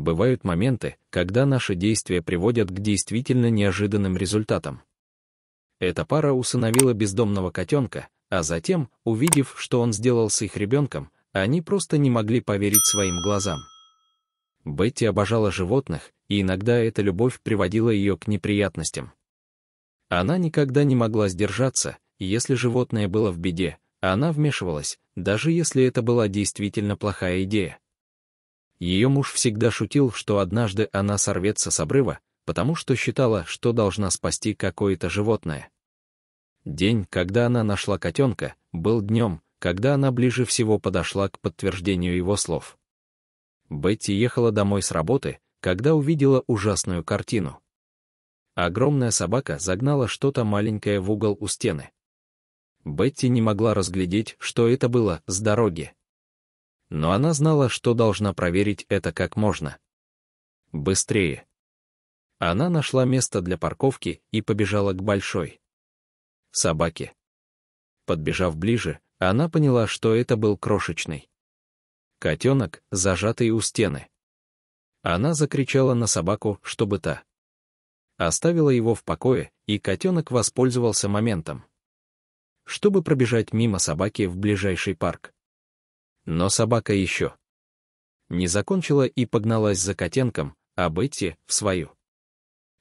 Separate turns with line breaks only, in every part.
бывают моменты, когда наши действия приводят к действительно неожиданным результатам. Эта пара усыновила бездомного котенка, а затем, увидев, что он сделал с их ребенком, они просто не могли поверить своим глазам. Бетти обожала животных, и иногда эта любовь приводила ее к неприятностям. Она никогда не могла сдержаться, если животное было в беде, она вмешивалась, даже если это была действительно плохая идея. Ее муж всегда шутил, что однажды она сорвется с обрыва, потому что считала, что должна спасти какое-то животное. День, когда она нашла котенка, был днем, когда она ближе всего подошла к подтверждению его слов. Бетти ехала домой с работы, когда увидела ужасную картину. Огромная собака загнала что-то маленькое в угол у стены. Бетти не могла разглядеть, что это было, с дороги но она знала, что должна проверить это как можно. Быстрее. Она нашла место для парковки и побежала к большой. Собаке. Подбежав ближе, она поняла, что это был крошечный. Котенок, зажатый у стены. Она закричала на собаку, чтобы та. Оставила его в покое, и котенок воспользовался моментом. Чтобы пробежать мимо собаки в ближайший парк. Но собака еще не закончила и погналась за котенком, а Бетти — в свою.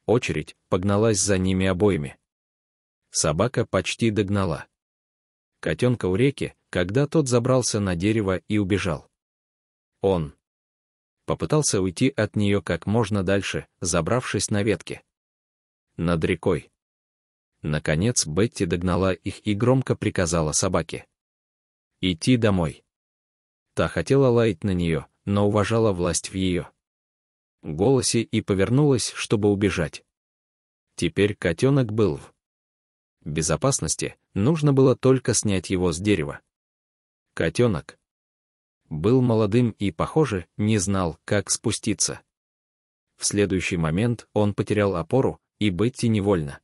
Очередь погналась за ними обоими. Собака почти догнала. Котенка у реки, когда тот забрался на дерево и убежал. Он попытался уйти от нее как можно дальше, забравшись на ветке. Над рекой. Наконец Бетти догнала их и громко приказала собаке. «Идти домой». Та хотела лаять на нее, но уважала власть в ее голосе и повернулась, чтобы убежать. Теперь котенок был в безопасности, нужно было только снять его с дерева. Котенок был молодым и, похоже, не знал, как спуститься. В следующий момент он потерял опору, и Бетти невольно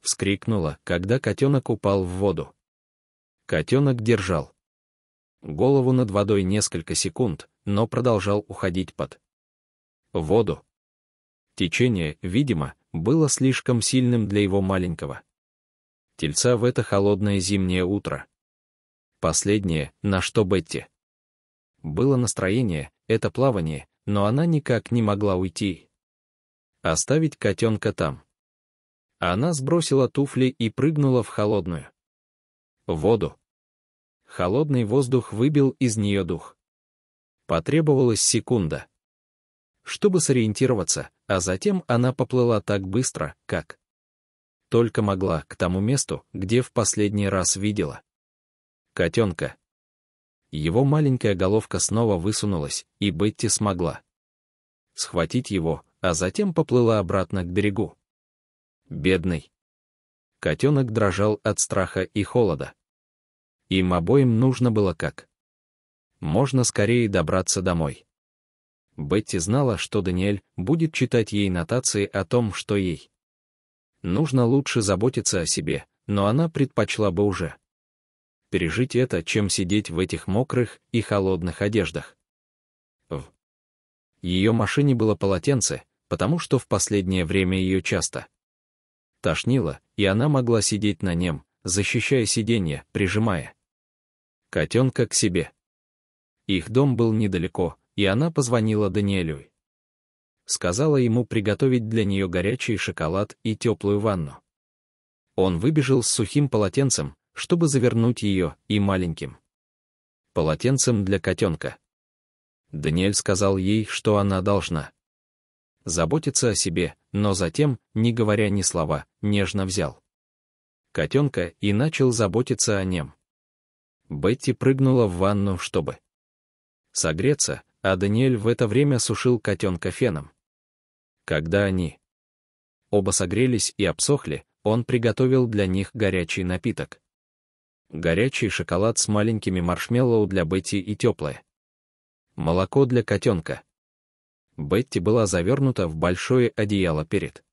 вскрикнула, когда котенок упал в воду. Котенок держал голову над водой несколько секунд, но продолжал уходить под воду. Течение, видимо, было слишком сильным для его маленького тельца в это холодное зимнее утро. Последнее, на что Бетти. Было настроение, это плавание, но она никак не могла уйти. Оставить котенка там. Она сбросила туфли и прыгнула в холодную воду. Холодный воздух выбил из нее дух. Потребовалась секунда. Чтобы сориентироваться, а затем она поплыла так быстро, как только могла к тому месту, где в последний раз видела. Котенка. Его маленькая головка снова высунулась, и Бетти смогла схватить его, а затем поплыла обратно к берегу. Бедный. Котенок дрожал от страха и холода. Им обоим нужно было как можно скорее добраться домой. Бетти знала, что Даниэль будет читать ей нотации о том, что ей нужно лучше заботиться о себе, но она предпочла бы уже пережить это, чем сидеть в этих мокрых и холодных одеждах. В ее машине было полотенце, потому что в последнее время ее часто тошнило, и она могла сидеть на нем, защищая сиденье, прижимая котенка к себе. Их дом был недалеко, и она позвонила Даниэлю. Сказала ему приготовить для нее горячий шоколад и теплую ванну. Он выбежал с сухим полотенцем, чтобы завернуть ее, и маленьким. Полотенцем для котенка. Даниэль сказал ей, что она должна заботиться о себе, но затем, не говоря ни слова, нежно взял котенка и начал заботиться о нем. Бетти прыгнула в ванну, чтобы согреться, а Даниэль в это время сушил котенка феном. Когда они оба согрелись и обсохли, он приготовил для них горячий напиток. Горячий шоколад с маленькими маршмеллоу для Бетти и теплое. Молоко для котенка. Бетти была завернута в большое одеяло перед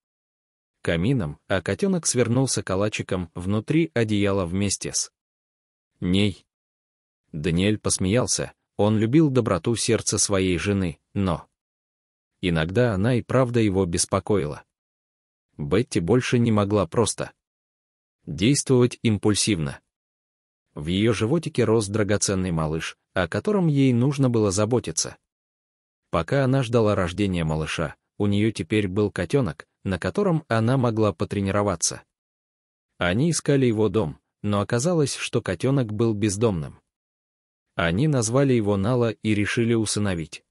камином, а котенок свернулся калачиком внутри одеяла вместе с ней. Даниэль посмеялся, он любил доброту сердца своей жены, но... Иногда она и правда его беспокоила. Бетти больше не могла просто действовать импульсивно. В ее животике рос драгоценный малыш, о котором ей нужно было заботиться. Пока она ждала рождения малыша, у нее теперь был котенок, на котором она могла потренироваться. Они искали его дом, но оказалось, что котенок был бездомным. Они назвали его Нала и решили усыновить.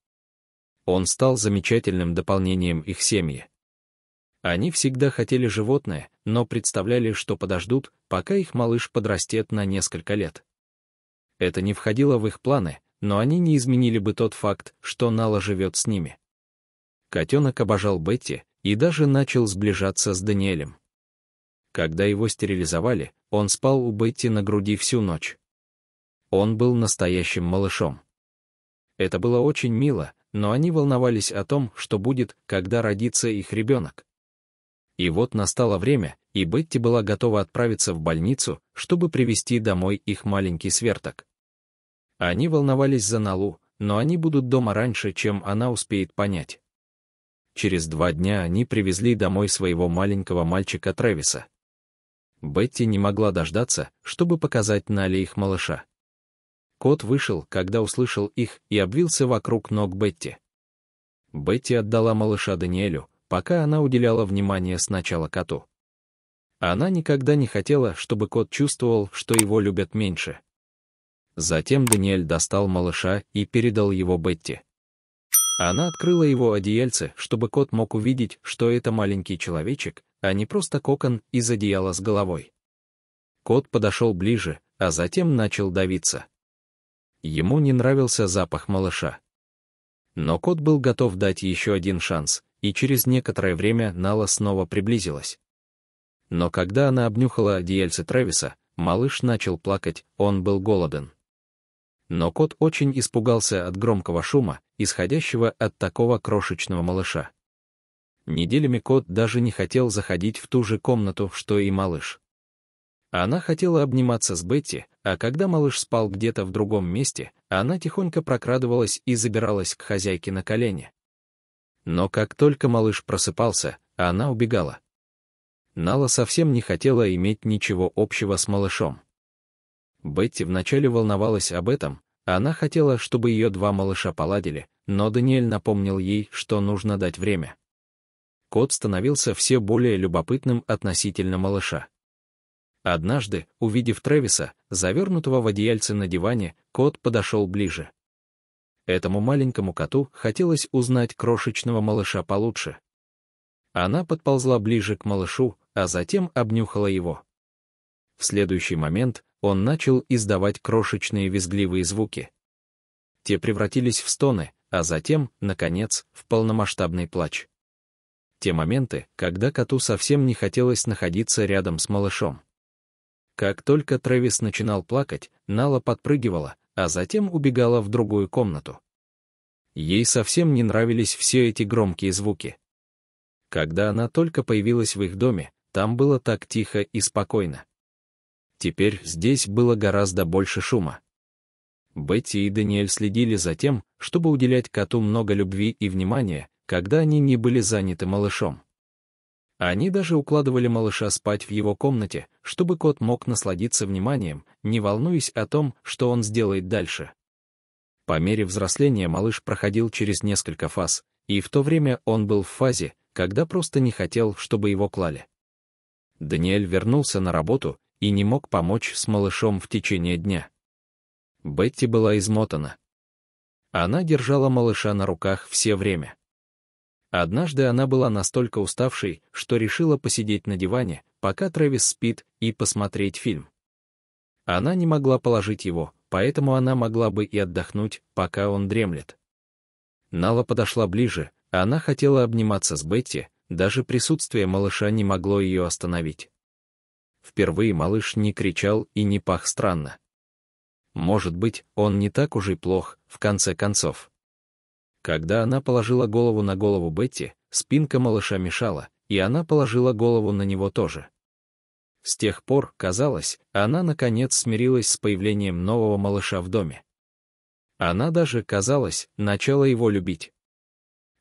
Он стал замечательным дополнением их семьи. Они всегда хотели животное, но представляли, что подождут, пока их малыш подрастет на несколько лет. Это не входило в их планы, но они не изменили бы тот факт, что Нала живет с ними. Котенок обожал Бетти и даже начал сближаться с Даниэлем. Когда его стерилизовали, он спал у Бетти на груди всю ночь. Он был настоящим малышом. Это было очень мило, но они волновались о том, что будет, когда родится их ребенок. И вот настало время, и Бетти была готова отправиться в больницу, чтобы привезти домой их маленький сверток. Они волновались за Налу, но они будут дома раньше, чем она успеет понять. Через два дня они привезли домой своего маленького мальчика Тревиса. Бетти не могла дождаться, чтобы показать Нали их малыша. Кот вышел, когда услышал их, и обвился вокруг ног Бетти. Бетти отдала малыша Даниэлю, пока она уделяла внимание сначала коту. Она никогда не хотела, чтобы кот чувствовал, что его любят меньше. Затем Даниэль достал малыша и передал его Бетти. Она открыла его одеяльце, чтобы кот мог увидеть, что это маленький человечек, а не просто кокон из одеяла с головой. Кот подошел ближе, а затем начал давиться. Ему не нравился запах малыша. Но кот был готов дать еще один шанс, и через некоторое время Нала снова приблизилась. Но когда она обнюхала одеяльце Трэвиса, малыш начал плакать, он был голоден. Но кот очень испугался от громкого шума, исходящего от такого крошечного малыша. Неделями кот даже не хотел заходить в ту же комнату, что и малыш. Она хотела обниматься с Бетти, а когда малыш спал где-то в другом месте, она тихонько прокрадывалась и забиралась к хозяйке на колени. Но как только малыш просыпался, она убегала. Нала совсем не хотела иметь ничего общего с малышом. Бетти вначале волновалась об этом, она хотела, чтобы ее два малыша поладили, но Даниэль напомнил ей, что нужно дать время. Кот становился все более любопытным относительно малыша. Однажды, увидев Тревиса, завернутого в одеяльце на диване, кот подошел ближе. Этому маленькому коту хотелось узнать крошечного малыша получше. Она подползла ближе к малышу, а затем обнюхала его. В следующий момент он начал издавать крошечные визгливые звуки. Те превратились в стоны, а затем, наконец, в полномасштабный плач. Те моменты, когда коту совсем не хотелось находиться рядом с малышом. Как только Трэвис начинал плакать, Нала подпрыгивала, а затем убегала в другую комнату. Ей совсем не нравились все эти громкие звуки. Когда она только появилась в их доме, там было так тихо и спокойно. Теперь здесь было гораздо больше шума. Бетти и Даниэль следили за тем, чтобы уделять коту много любви и внимания, когда они не были заняты малышом. Они даже укладывали малыша спать в его комнате, чтобы кот мог насладиться вниманием, не волнуясь о том, что он сделает дальше. По мере взросления малыш проходил через несколько фаз, и в то время он был в фазе, когда просто не хотел, чтобы его клали. Даниэль вернулся на работу и не мог помочь с малышом в течение дня. Бетти была измотана. Она держала малыша на руках все время. Однажды она была настолько уставшей, что решила посидеть на диване, пока Трэвис спит, и посмотреть фильм. Она не могла положить его, поэтому она могла бы и отдохнуть, пока он дремлет. Нала подошла ближе, она хотела обниматься с Бетти, даже присутствие малыша не могло ее остановить впервые малыш не кричал и не пах странно. Может быть, он не так уж и плох, в конце концов. Когда она положила голову на голову Бетти, спинка малыша мешала, и она положила голову на него тоже. С тех пор, казалось, она наконец смирилась с появлением нового малыша в доме. Она даже, казалось, начала его любить.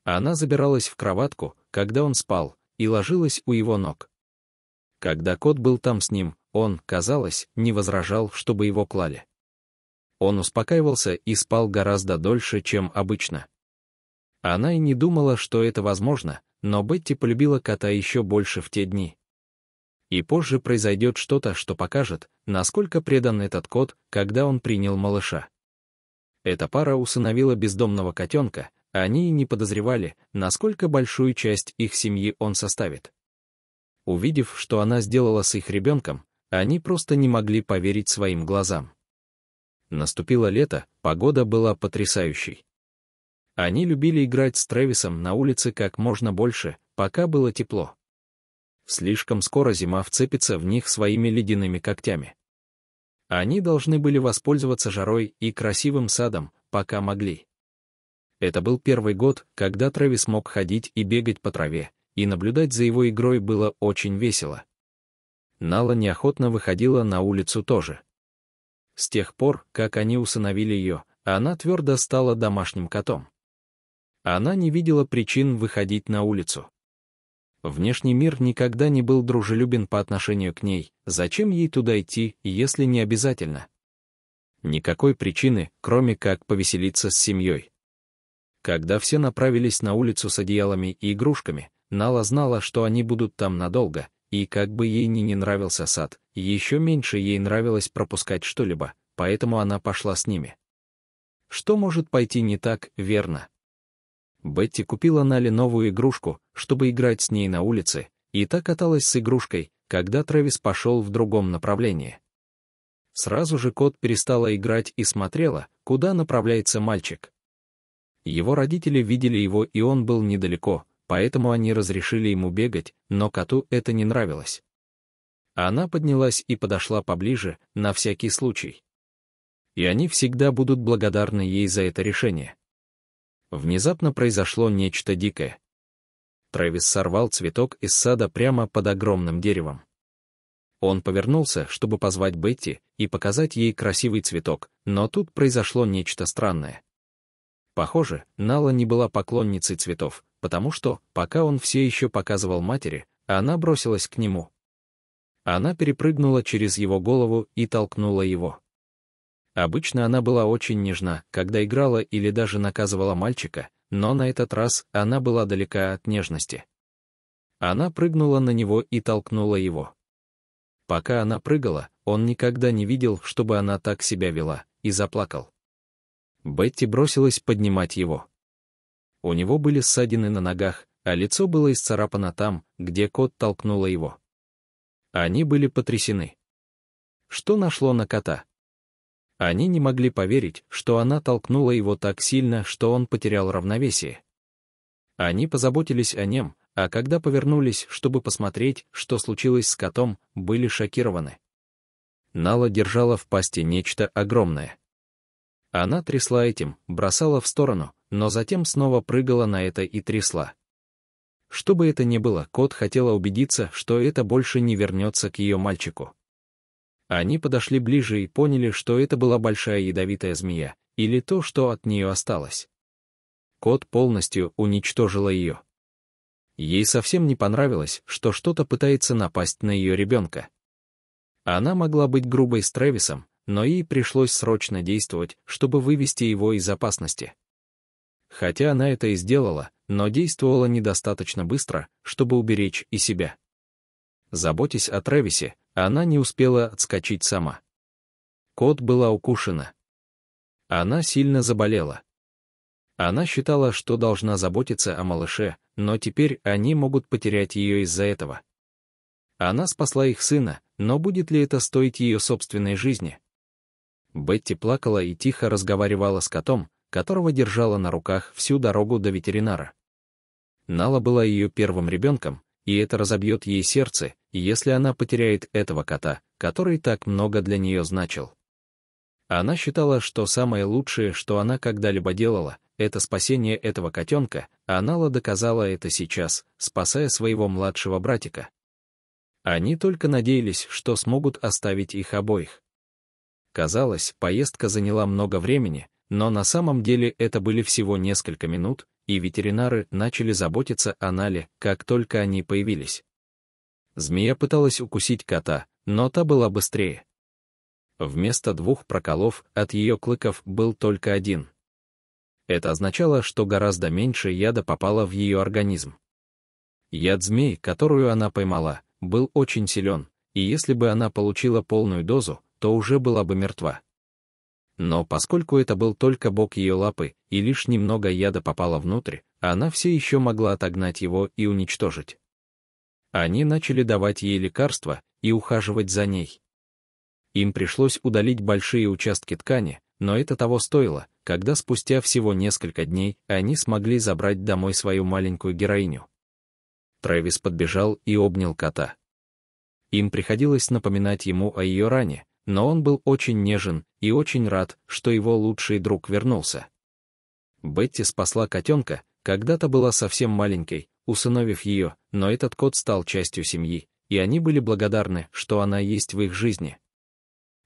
Она забиралась в кроватку, когда он спал, и ложилась у его ног. Когда кот был там с ним, он, казалось, не возражал, чтобы его клали. Он успокаивался и спал гораздо дольше, чем обычно. Она и не думала, что это возможно, но Бетти полюбила кота еще больше в те дни. И позже произойдет что-то, что покажет, насколько предан этот кот, когда он принял малыша. Эта пара усыновила бездомного котенка, они и не подозревали, насколько большую часть их семьи он составит. Увидев, что она сделала с их ребенком, они просто не могли поверить своим глазам. Наступило лето, погода была потрясающей. Они любили играть с Трэвисом на улице как можно больше, пока было тепло. Слишком скоро зима вцепится в них своими ледяными когтями. Они должны были воспользоваться жарой и красивым садом, пока могли. Это был первый год, когда Трэвис мог ходить и бегать по траве, и наблюдать за его игрой было очень весело. Нала неохотно выходила на улицу тоже. С тех пор, как они усыновили ее, она твердо стала домашним котом. Она не видела причин выходить на улицу. Внешний мир никогда не был дружелюбен по отношению к ней, зачем ей туда идти, если не обязательно? Никакой причины, кроме как повеселиться с семьей. Когда все направились на улицу с одеялами и игрушками, Нала знала, что они будут там надолго, и как бы ей ни не нравился сад, еще меньше ей нравилось пропускать что-либо, поэтому она пошла с ними. Что может пойти не так, верно? Бетти купила Нали новую игрушку, чтобы играть с ней на улице, и так каталась с игрушкой, когда Трэвис пошел в другом направлении. Сразу же кот перестала играть и смотрела, куда направляется мальчик. Его родители видели его, и он был недалеко, поэтому они разрешили ему бегать, но коту это не нравилось. Она поднялась и подошла поближе, на всякий случай. И они всегда будут благодарны ей за это решение. Внезапно произошло нечто дикое. Трэвис сорвал цветок из сада прямо под огромным деревом. Он повернулся, чтобы позвать Бетти и показать ей красивый цветок, но тут произошло нечто странное. Похоже, Нала не была поклонницей цветов, потому что, пока он все еще показывал матери, она бросилась к нему. Она перепрыгнула через его голову и толкнула его. Обычно она была очень нежна, когда играла или даже наказывала мальчика, но на этот раз она была далека от нежности. Она прыгнула на него и толкнула его. Пока она прыгала, он никогда не видел, чтобы она так себя вела, и заплакал. Бетти бросилась поднимать его. У него были ссадины на ногах, а лицо было исцарапано там, где кот толкнула его. Они были потрясены. Что нашло на кота? Они не могли поверить, что она толкнула его так сильно, что он потерял равновесие. Они позаботились о нем, а когда повернулись, чтобы посмотреть, что случилось с котом, были шокированы. Нала держала в пасти нечто огромное. Она трясла этим, бросала в сторону, но затем снова прыгала на это и трясла. Что бы это ни было, кот хотела убедиться, что это больше не вернется к ее мальчику. Они подошли ближе и поняли, что это была большая ядовитая змея, или то, что от нее осталось. Кот полностью уничтожила ее. Ей совсем не понравилось, что что-то пытается напасть на ее ребенка. Она могла быть грубой с Тревисом, но ей пришлось срочно действовать, чтобы вывести его из опасности. Хотя она это и сделала, но действовала недостаточно быстро, чтобы уберечь и себя. Заботясь о Тревисе, она не успела отскочить сама. Кот была укушена. Она сильно заболела. Она считала, что должна заботиться о малыше, но теперь они могут потерять ее из-за этого. Она спасла их сына, но будет ли это стоить ее собственной жизни? Бетти плакала и тихо разговаривала с котом, которого держала на руках всю дорогу до ветеринара. Нала была ее первым ребенком, и это разобьет ей сердце, если она потеряет этого кота, который так много для нее значил. Она считала, что самое лучшее, что она когда-либо делала, это спасение этого котенка, а Нала доказала это сейчас, спасая своего младшего братика. Они только надеялись, что смогут оставить их обоих. Казалось, поездка заняла много времени, но на самом деле это были всего несколько минут, и ветеринары начали заботиться о Нале, как только они появились. Змея пыталась укусить кота, но та была быстрее. Вместо двух проколов от ее клыков был только один. Это означало, что гораздо меньше яда попало в ее организм. Яд змей, которую она поймала, был очень силен, и если бы она получила полную дозу, то уже была бы мертва. Но поскольку это был только бок ее лапы, и лишь немного яда попало внутрь, она все еще могла отогнать его и уничтожить. Они начали давать ей лекарства и ухаживать за ней. Им пришлось удалить большие участки ткани, но это того стоило, когда спустя всего несколько дней они смогли забрать домой свою маленькую героиню. Трэвис подбежал и обнял кота. Им приходилось напоминать ему о ее ране, но он был очень нежен и очень рад, что его лучший друг вернулся. Бетти спасла котенка, когда-то была совсем маленькой, усыновив ее, но этот кот стал частью семьи, и они были благодарны, что она есть в их жизни.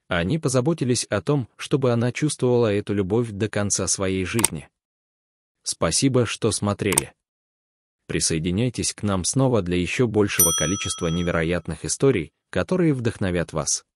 Они позаботились о том, чтобы она чувствовала эту любовь до конца своей жизни. Спасибо, что смотрели. Присоединяйтесь к нам снова для еще большего количества невероятных историй, которые вдохновят вас.